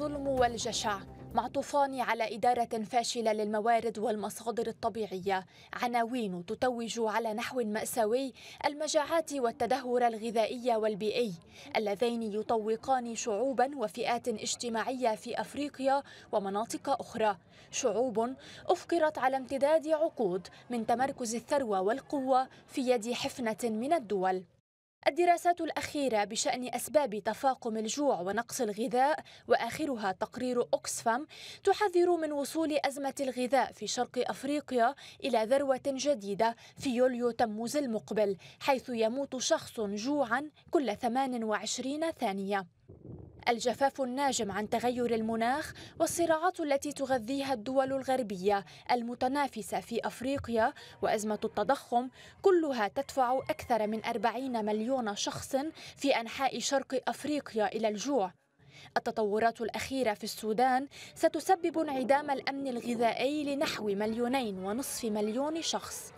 الظلم والجشع مع طوفان على إدارة فاشلة للموارد والمصادر الطبيعية عناوين تتوج على نحو مأساوي المجاعات والتدهور الغذائي والبيئي اللذين يطوقان شعوبا وفئات اجتماعية في أفريقيا ومناطق أخرى شعوب أفقرت على امتداد عقود من تمركز الثروة والقوة في يد حفنة من الدول الدراسات الأخيرة بشأن أسباب تفاقم الجوع ونقص الغذاء وآخرها تقرير أوكسفام تحذر من وصول أزمة الغذاء في شرق أفريقيا إلى ذروة جديدة في يوليو تموز المقبل حيث يموت شخص جوعا كل 28 ثانية الجفاف الناجم عن تغير المناخ والصراعات التي تغذيها الدول الغربية المتنافسة في أفريقيا وأزمة التضخم كلها تدفع أكثر من 40 مليون شخص في أنحاء شرق أفريقيا إلى الجوع التطورات الأخيرة في السودان ستسبب انعدام الأمن الغذائي لنحو مليونين ونصف مليون شخص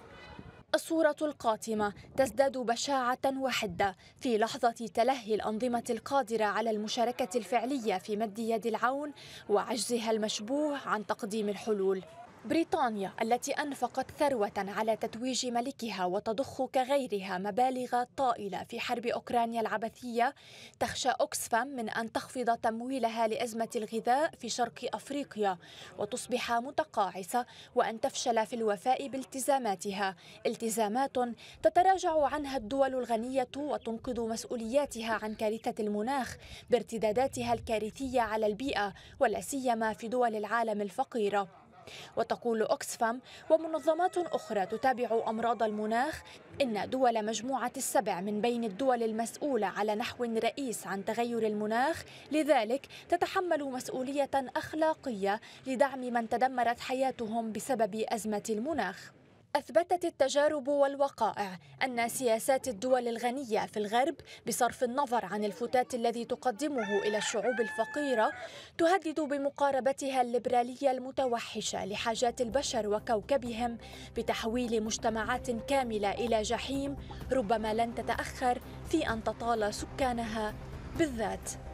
الصورة القاتمة تزداد بشاعة وحدة في لحظة تلهي الأنظمة القادرة على المشاركة الفعلية في مد يد العون وعجزها المشبوه عن تقديم الحلول بريطانيا التي أنفقت ثروة على تتويج ملكها وتضخ كغيرها مبالغ طائلة في حرب أوكرانيا العبثية تخشى أوكسفام من أن تخفض تمويلها لأزمة الغذاء في شرق أفريقيا وتصبح متقاعسة وأن تفشل في الوفاء بالتزاماتها التزامات تتراجع عنها الدول الغنية وتنقض مسؤولياتها عن كارثة المناخ بارتداداتها الكارثية على البيئة ولا سيما في دول العالم الفقيرة وتقول أوكسفام ومنظمات أخرى تتابع أمراض المناخ إن دول مجموعة السبع من بين الدول المسؤولة على نحو رئيس عن تغير المناخ لذلك تتحمل مسؤولية أخلاقية لدعم من تدمرت حياتهم بسبب أزمة المناخ أثبتت التجارب والوقائع أن سياسات الدول الغنية في الغرب بصرف النظر عن الفتات الذي تقدمه إلى الشعوب الفقيرة تهدد بمقاربتها الليبرالية المتوحشة لحاجات البشر وكوكبهم بتحويل مجتمعات كاملة إلى جحيم ربما لن تتأخر في أن تطال سكانها بالذات